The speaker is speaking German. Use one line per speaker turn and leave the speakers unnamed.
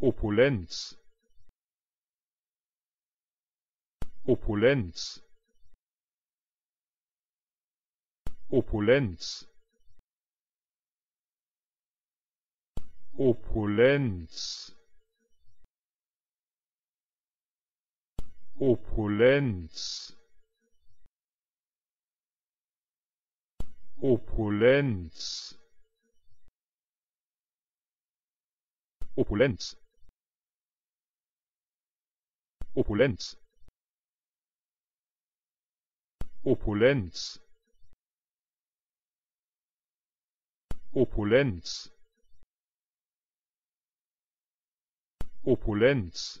Opulenz Opulenz Opulenz Opulenz Opulenz Opulenz Opulenz Opulenz Opulenz Opulenz Opulenz